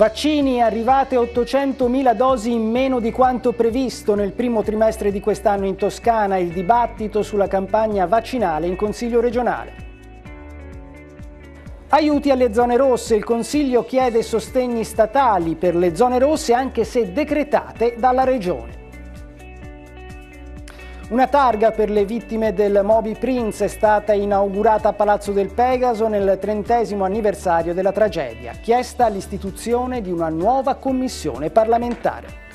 Vaccini arrivate 800.000 dosi in meno di quanto previsto nel primo trimestre di quest'anno in Toscana, il dibattito sulla campagna vaccinale in Consiglio regionale. Aiuti alle zone rosse, il Consiglio chiede sostegni statali per le zone rosse anche se decretate dalla Regione. Una targa per le vittime del Moby Prince è stata inaugurata a Palazzo del Pegaso nel trentesimo anniversario della tragedia, chiesta l'istituzione di una nuova commissione parlamentare.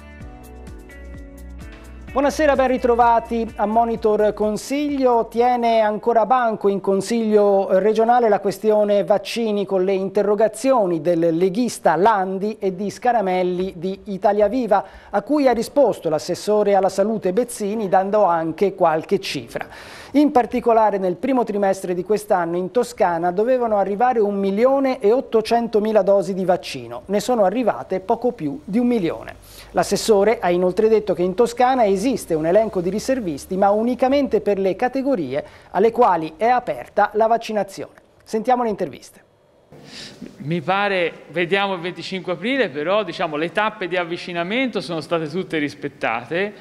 Buonasera, ben ritrovati a Monitor Consiglio. Tiene ancora banco in Consiglio regionale la questione vaccini con le interrogazioni del leghista Landi e di Scaramelli di Italia Viva, a cui ha risposto l'assessore alla salute Bezzini dando anche qualche cifra. In particolare nel primo trimestre di quest'anno in Toscana dovevano arrivare 1 milione e 800 mila dosi di vaccino, ne sono arrivate poco più di un milione. L'assessore ha inoltre detto che in Toscana esiste esiste un elenco di riservisti, ma unicamente per le categorie alle quali è aperta la vaccinazione. Sentiamo le interviste. Mi pare, vediamo il 25 aprile, però diciamo, le tappe di avvicinamento sono state tutte rispettate.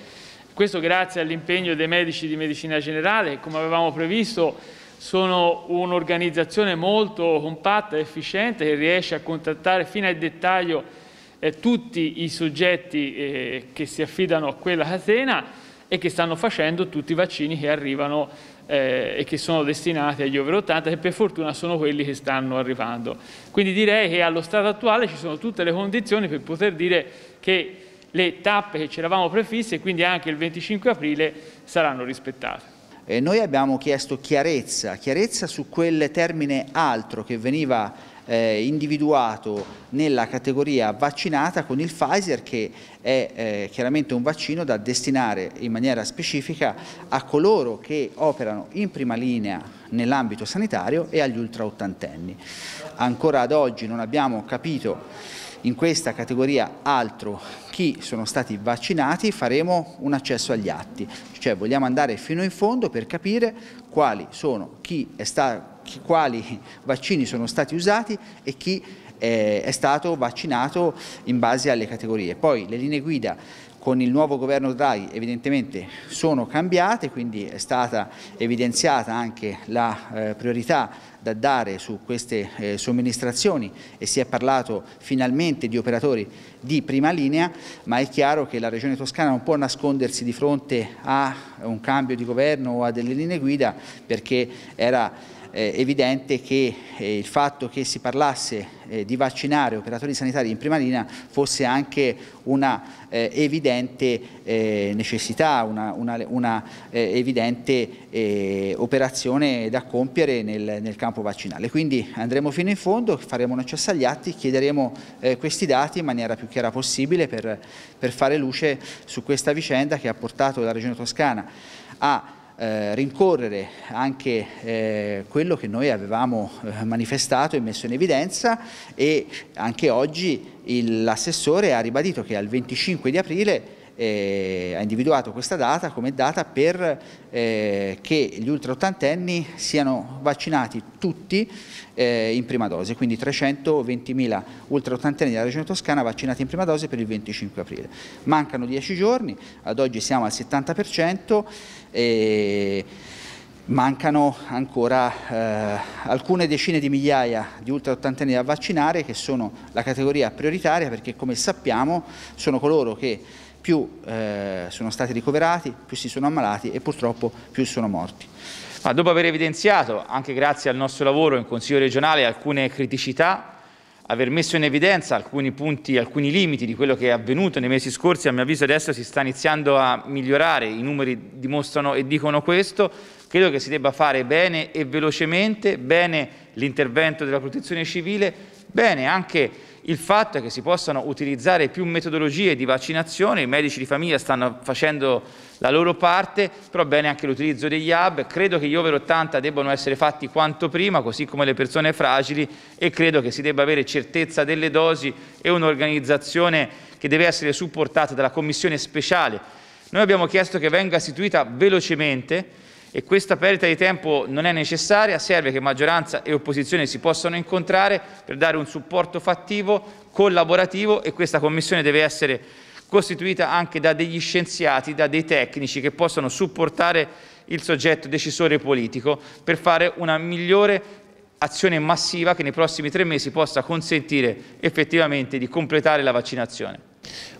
Questo grazie all'impegno dei medici di medicina generale, che come avevamo previsto sono un'organizzazione molto compatta, efficiente, che riesce a contattare fino al dettaglio eh, tutti i soggetti eh, che si affidano a quella catena e che stanno facendo tutti i vaccini che arrivano eh, e che sono destinati agli over 80 che per fortuna sono quelli che stanno arrivando. Quindi direi che allo stato attuale ci sono tutte le condizioni per poter dire che le tappe che ci eravamo prefisse, quindi anche il 25 aprile, saranno rispettate. E noi abbiamo chiesto chiarezza, chiarezza su quel termine altro che veniva eh, individuato nella categoria vaccinata con il Pfizer che è eh, chiaramente un vaccino da destinare in maniera specifica a coloro che operano in prima linea nell'ambito sanitario e agli ultraottantenni. Ancora ad oggi non abbiamo capito in questa categoria altro chi sono stati vaccinati faremo un accesso agli atti, cioè vogliamo andare fino in fondo per capire quali, sono, sta, quali vaccini sono stati usati e chi eh, è stato vaccinato in base alle categorie. Poi le linee guida con il nuovo governo Draghi evidentemente sono cambiate, quindi è stata evidenziata anche la eh, priorità da dare su queste eh, somministrazioni e si è parlato finalmente di operatori di prima linea, ma è chiaro che la Regione Toscana non può nascondersi di fronte a un cambio di governo o a delle linee guida perché era eh, evidente che eh, il fatto che si parlasse eh, di vaccinare operatori sanitari in prima linea fosse anche una eh, evidente eh, necessità, una, una, una eh, evidente operazione da compiere nel, nel, campo vaccinale. Quindi andremo fino in fondo, faremo un accesso agli atti, chiederemo questi dati in maniera più chiara possibile per, per fare luce su questa vicenda che ha portato la Regione Toscana a eh, rincorrere anche eh, quello che noi avevamo eh, manifestato e messo in evidenza e anche oggi l'assessore ha ribadito che al 25 di aprile eh, ha individuato questa data come data per eh, che gli ultraottantenni siano vaccinati tutti eh, in prima dose, quindi 320.000 ultraottantenni della regione toscana vaccinati in prima dose per il 25 aprile. Mancano 10 giorni, ad oggi siamo al 70%. e mancano ancora eh, alcune decine di migliaia di ultraottantenni da vaccinare che sono la categoria prioritaria perché come sappiamo sono coloro che più eh, sono stati ricoverati, più si sono ammalati e purtroppo più sono morti. Ma dopo aver evidenziato, anche grazie al nostro lavoro in Consiglio regionale, alcune criticità, aver messo in evidenza alcuni punti, alcuni limiti di quello che è avvenuto nei mesi scorsi, a mio avviso adesso si sta iniziando a migliorare, i numeri dimostrano e dicono questo, credo che si debba fare bene e velocemente, bene l'intervento della protezione civile, Bene, anche il fatto che si possano utilizzare più metodologie di vaccinazione, i medici di famiglia stanno facendo la loro parte, però bene anche l'utilizzo degli hub, credo che gli over 80 debbano essere fatti quanto prima, così come le persone fragili e credo che si debba avere certezza delle dosi e un'organizzazione che deve essere supportata dalla commissione speciale. Noi abbiamo chiesto che venga istituita velocemente e questa perdita di tempo non è necessaria, serve che maggioranza e opposizione si possano incontrare per dare un supporto fattivo, collaborativo e questa commissione deve essere costituita anche da degli scienziati, da dei tecnici che possano supportare il soggetto decisore politico per fare una migliore azione massiva che nei prossimi tre mesi possa consentire effettivamente di completare la vaccinazione.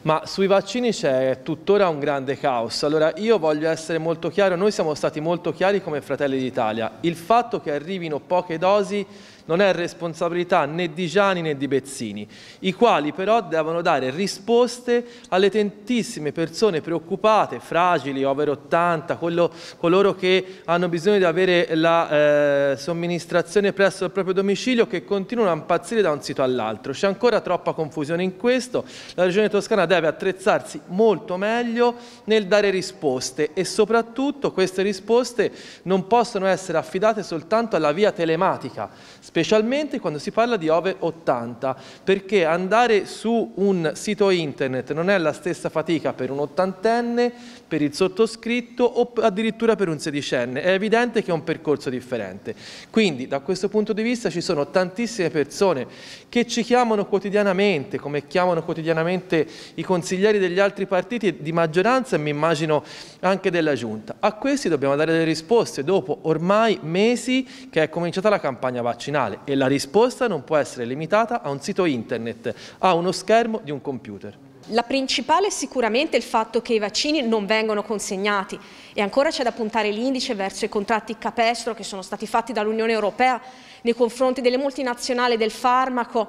Ma sui vaccini c'è tuttora un grande caos. Allora io voglio essere molto chiaro, noi siamo stati molto chiari come Fratelli d'Italia. Il fatto che arrivino poche dosi non è responsabilità né di Gianni né di Bezzini, i quali però devono dare risposte alle tantissime persone preoccupate, fragili, over 80, quello, coloro che hanno bisogno di avere la eh, somministrazione presso il proprio domicilio che continuano a impazzire da un sito all'altro. C'è ancora troppa confusione in questo, la Regione Toscana deve attrezzarsi molto meglio nel dare risposte e soprattutto queste risposte non possono essere affidate soltanto alla via telematica specialmente quando si parla di ove 80, perché andare su un sito internet non è la stessa fatica per un ottantenne per il sottoscritto o addirittura per un sedicenne. È evidente che è un percorso differente. Quindi da questo punto di vista ci sono tantissime persone che ci chiamano quotidianamente, come chiamano quotidianamente i consiglieri degli altri partiti di maggioranza e mi immagino anche della Giunta. A questi dobbiamo dare delle risposte dopo ormai mesi che è cominciata la campagna vaccinale e la risposta non può essere limitata a un sito internet, a uno schermo di un computer. La principale è sicuramente il fatto che i vaccini non vengono consegnati e ancora c'è da puntare l'indice verso i contratti capestro che sono stati fatti dall'Unione Europea nei confronti delle multinazionali del farmaco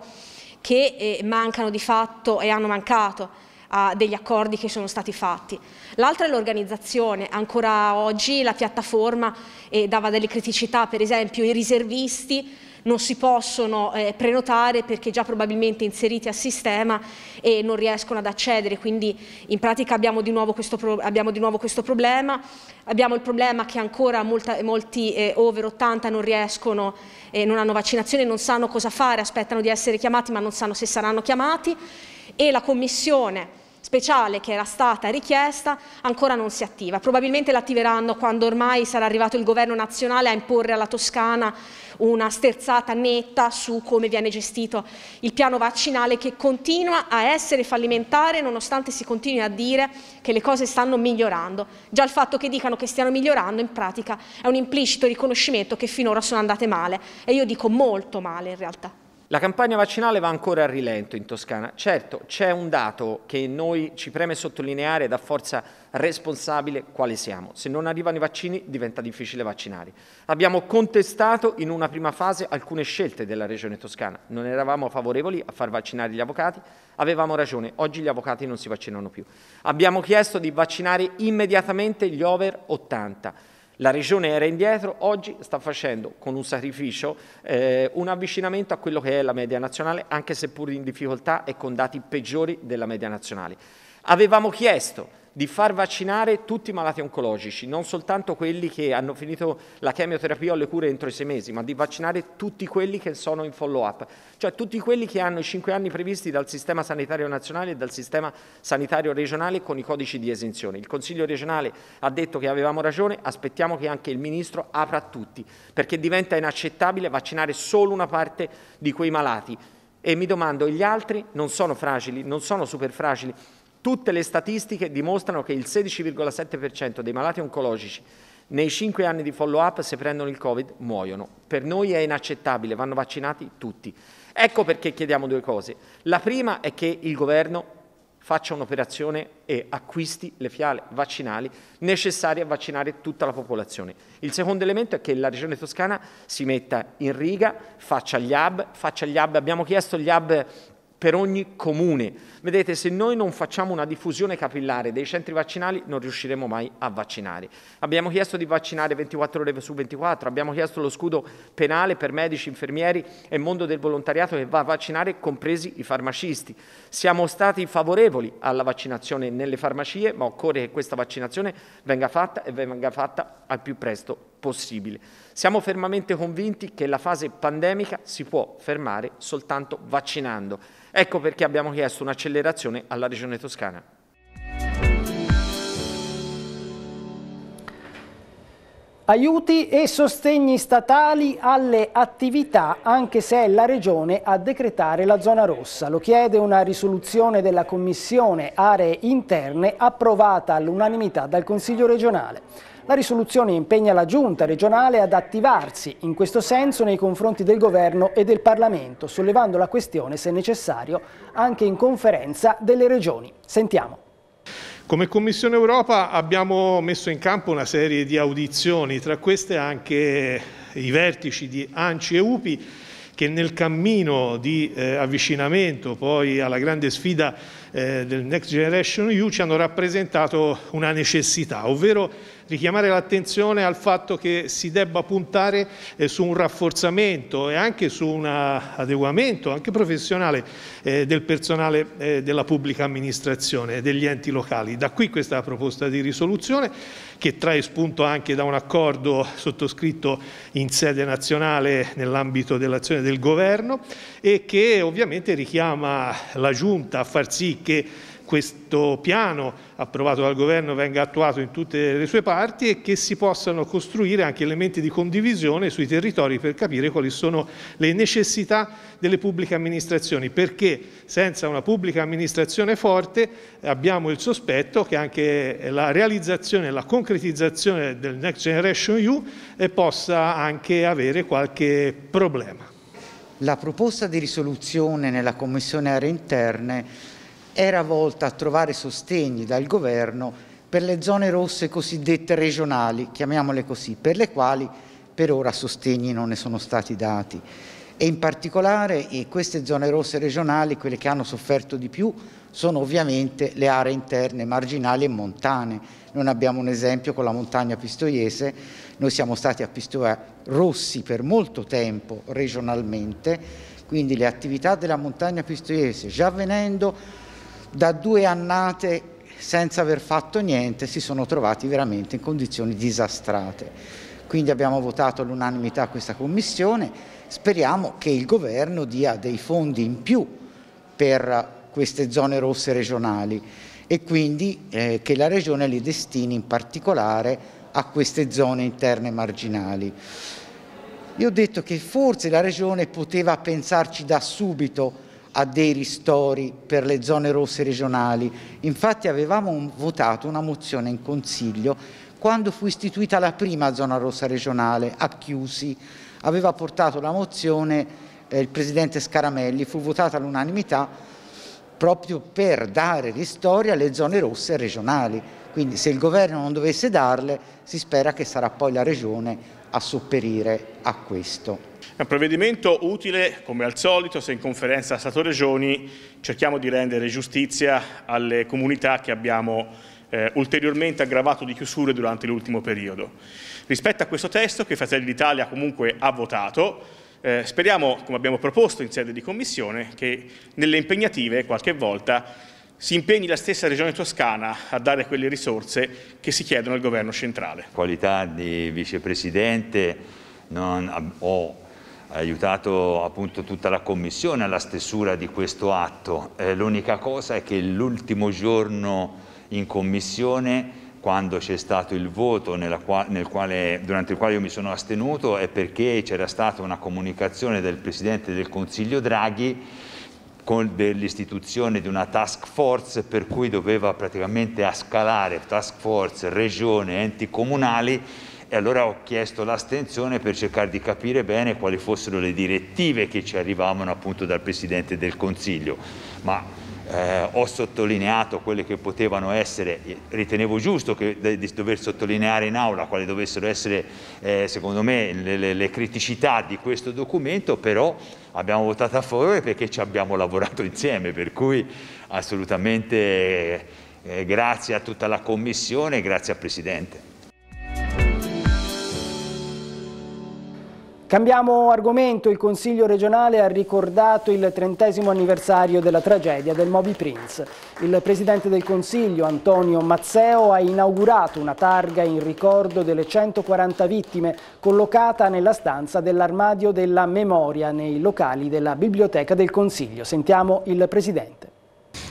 che eh, mancano di fatto e hanno mancato a degli accordi che sono stati fatti. L'altra è l'organizzazione, ancora oggi la piattaforma eh, dava delle criticità, per esempio i riservisti non si possono eh, prenotare perché già probabilmente inseriti a sistema e non riescono ad accedere, quindi in pratica abbiamo di nuovo questo, pro di nuovo questo problema, abbiamo il problema che ancora molta, molti eh, over 80 non riescono, eh, non hanno vaccinazione, non sanno cosa fare, aspettano di essere chiamati ma non sanno se saranno chiamati e la Commissione speciale che era stata richiesta ancora non si attiva. Probabilmente l'attiveranno quando ormai sarà arrivato il governo nazionale a imporre alla Toscana una sterzata netta su come viene gestito il piano vaccinale che continua a essere fallimentare nonostante si continui a dire che le cose stanno migliorando. Già il fatto che dicano che stiano migliorando in pratica è un implicito riconoscimento che finora sono andate male e io dico molto male in realtà. La campagna vaccinale va ancora a rilento in Toscana. Certo, c'è un dato che noi ci preme sottolineare da forza responsabile quale siamo. Se non arrivano i vaccini diventa difficile vaccinare. Abbiamo contestato in una prima fase alcune scelte della Regione Toscana. Non eravamo favorevoli a far vaccinare gli avvocati, avevamo ragione, oggi gli avvocati non si vaccinano più. Abbiamo chiesto di vaccinare immediatamente gli over 80 la regione era indietro, oggi sta facendo con un sacrificio eh, un avvicinamento a quello che è la media nazionale, anche seppur in difficoltà e con dati peggiori della media nazionale. Avevamo chiesto di far vaccinare tutti i malati oncologici, non soltanto quelli che hanno finito la chemioterapia o le cure entro i sei mesi, ma di vaccinare tutti quelli che sono in follow-up, cioè tutti quelli che hanno i cinque anni previsti dal sistema sanitario nazionale e dal sistema sanitario regionale con i codici di esenzione. Il Consiglio regionale ha detto che avevamo ragione, aspettiamo che anche il Ministro apra tutti, perché diventa inaccettabile vaccinare solo una parte di quei malati. E mi domando, gli altri non sono fragili, non sono super fragili, Tutte le statistiche dimostrano che il 16,7% dei malati oncologici nei cinque anni di follow-up se prendono il Covid muoiono. Per noi è inaccettabile, vanno vaccinati tutti. Ecco perché chiediamo due cose. La prima è che il governo faccia un'operazione e acquisti le fiale vaccinali necessarie a vaccinare tutta la popolazione. Il secondo elemento è che la Regione Toscana si metta in riga, faccia gli hub, faccia gli hub. abbiamo chiesto gli hub per ogni comune. Vedete, se noi non facciamo una diffusione capillare dei centri vaccinali non riusciremo mai a vaccinare. Abbiamo chiesto di vaccinare 24 ore su 24, abbiamo chiesto lo scudo penale per medici, infermieri e mondo del volontariato che va a vaccinare, compresi i farmacisti. Siamo stati favorevoli alla vaccinazione nelle farmacie, ma occorre che questa vaccinazione venga fatta e venga fatta al più presto possibile. Siamo fermamente convinti che la fase pandemica si può fermare soltanto vaccinando. Ecco perché abbiamo chiesto un'accelerazione alla Regione Toscana. Aiuti e sostegni statali alle attività, anche se è la Regione a decretare la zona rossa. Lo chiede una risoluzione della Commissione Aree Interne approvata all'unanimità dal Consiglio regionale. La risoluzione impegna la Giunta regionale ad attivarsi in questo senso nei confronti del Governo e del Parlamento, sollevando la questione, se necessario, anche in conferenza delle Regioni. Sentiamo. Come Commissione Europa abbiamo messo in campo una serie di audizioni, tra queste anche i vertici di ANCI e UPI che nel cammino di eh, avvicinamento poi alla grande sfida eh, del Next Generation EU ci hanno rappresentato una necessità, ovvero richiamare l'attenzione al fatto che si debba puntare eh, su un rafforzamento e anche su un eh, adeguamento anche professionale eh, del personale eh, della pubblica amministrazione e degli enti locali. Da qui questa proposta di risoluzione che trae spunto anche da un accordo sottoscritto in sede nazionale nell'ambito dell'azione del governo e che ovviamente richiama la Giunta a far sì che questo piano approvato dal governo venga attuato in tutte le sue parti e che si possano costruire anche elementi di condivisione sui territori per capire quali sono le necessità delle pubbliche amministrazioni, perché senza una pubblica amministrazione forte abbiamo il sospetto che anche la realizzazione e la concretizzazione del Next Generation EU eh, possa anche avere qualche problema. La proposta di risoluzione nella Commissione Aree Interne era volta a trovare sostegni dal governo per le zone rosse cosiddette regionali, chiamiamole così, per le quali per ora sostegni non ne sono stati dati. E in particolare eh, queste zone rosse regionali, quelle che hanno sofferto di più, sono ovviamente le aree interne, marginali e montane. Non abbiamo un esempio con la montagna pistoiese, noi siamo stati a Pistoia rossi per molto tempo regionalmente, quindi le attività della montagna pistoiese già avvenendo da due annate senza aver fatto niente si sono trovati veramente in condizioni disastrate. Quindi abbiamo votato all'unanimità questa commissione, speriamo che il governo dia dei fondi in più per queste zone rosse regionali e quindi eh, che la regione li destini in particolare a queste zone interne marginali. Io ho detto che forse la regione poteva pensarci da subito a dei ristori per le zone rosse regionali. Infatti avevamo votato una mozione in Consiglio quando fu istituita la prima zona rossa regionale a Chiusi. Aveva portato la mozione eh, il Presidente Scaramelli, fu votata all'unanimità proprio per dare ristori alle zone rosse regionali. Quindi se il governo non dovesse darle si spera che sarà poi la regione a sopperire a questo. È un provvedimento utile, come al solito, se in conferenza Stato-Regioni cerchiamo di rendere giustizia alle comunità che abbiamo eh, ulteriormente aggravato di chiusure durante l'ultimo periodo. Rispetto a questo testo che Fratelli d'Italia comunque ha votato, eh, speriamo, come abbiamo proposto in sede di Commissione, che nelle impegnative qualche volta si impegni la stessa Regione Toscana a dare quelle risorse che si chiedono al Governo centrale. Qualità di Vicepresidente non, ho aiutato appunto tutta la Commissione alla stesura di questo atto. Eh, L'unica cosa è che l'ultimo giorno in Commissione, quando c'è stato il voto qua nel quale, durante il quale io mi sono astenuto, è perché c'era stata una comunicazione del Presidente del Consiglio Draghi dell'istituzione di una task force per cui doveva praticamente scalare task force, regione, enti comunali e allora ho chiesto l'astenzione per cercare di capire bene quali fossero le direttive che ci arrivavano appunto dal Presidente del Consiglio, ma eh, ho sottolineato quelle che potevano essere, ritenevo giusto che, di dover sottolineare in aula quali dovessero essere eh, secondo me le, le criticità di questo documento, però abbiamo votato a favore perché ci abbiamo lavorato insieme, per cui assolutamente eh, grazie a tutta la Commissione e grazie al Presidente. Cambiamo argomento, il Consiglio regionale ha ricordato il trentesimo anniversario della tragedia del Moby Prince. Il Presidente del Consiglio, Antonio Mazzeo, ha inaugurato una targa in ricordo delle 140 vittime collocata nella stanza dell'armadio della memoria nei locali della Biblioteca del Consiglio. Sentiamo il Presidente.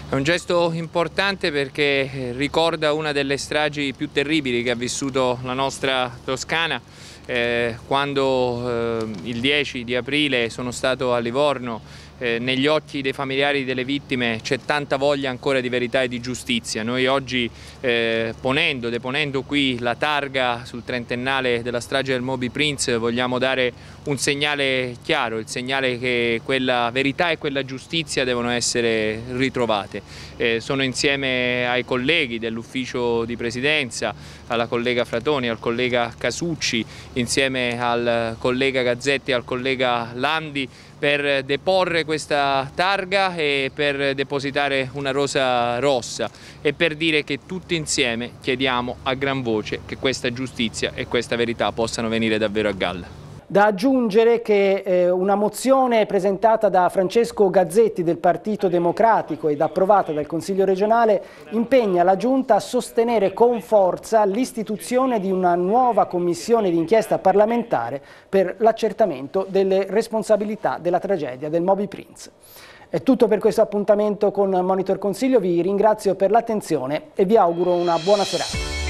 È un gesto importante perché eh, ricorda una delle stragi più terribili che ha vissuto la nostra Toscana eh, quando eh, il 10 di aprile sono stato a Livorno eh, negli occhi dei familiari delle vittime c'è tanta voglia ancora di verità e di giustizia. Noi oggi eh, ponendo, deponendo qui la targa sul trentennale della strage del Moby Prince vogliamo dare un segnale chiaro, il segnale che quella verità e quella giustizia devono essere ritrovate. Eh, sono insieme ai colleghi dell'ufficio di presidenza, alla collega Fratoni, al collega Casucci, insieme al collega Gazzetti e al collega Landi per deporre questa targa e per depositare una rosa rossa e per dire che tutti insieme chiediamo a gran voce che questa giustizia e questa verità possano venire davvero a galla. Da aggiungere che eh, una mozione presentata da Francesco Gazzetti del Partito Democratico ed approvata dal Consiglio regionale impegna la Giunta a sostenere con forza l'istituzione di una nuova commissione d'inchiesta parlamentare per l'accertamento delle responsabilità della tragedia del Moby Prince. È tutto per questo appuntamento con Monitor Consiglio, vi ringrazio per l'attenzione e vi auguro una buona serata.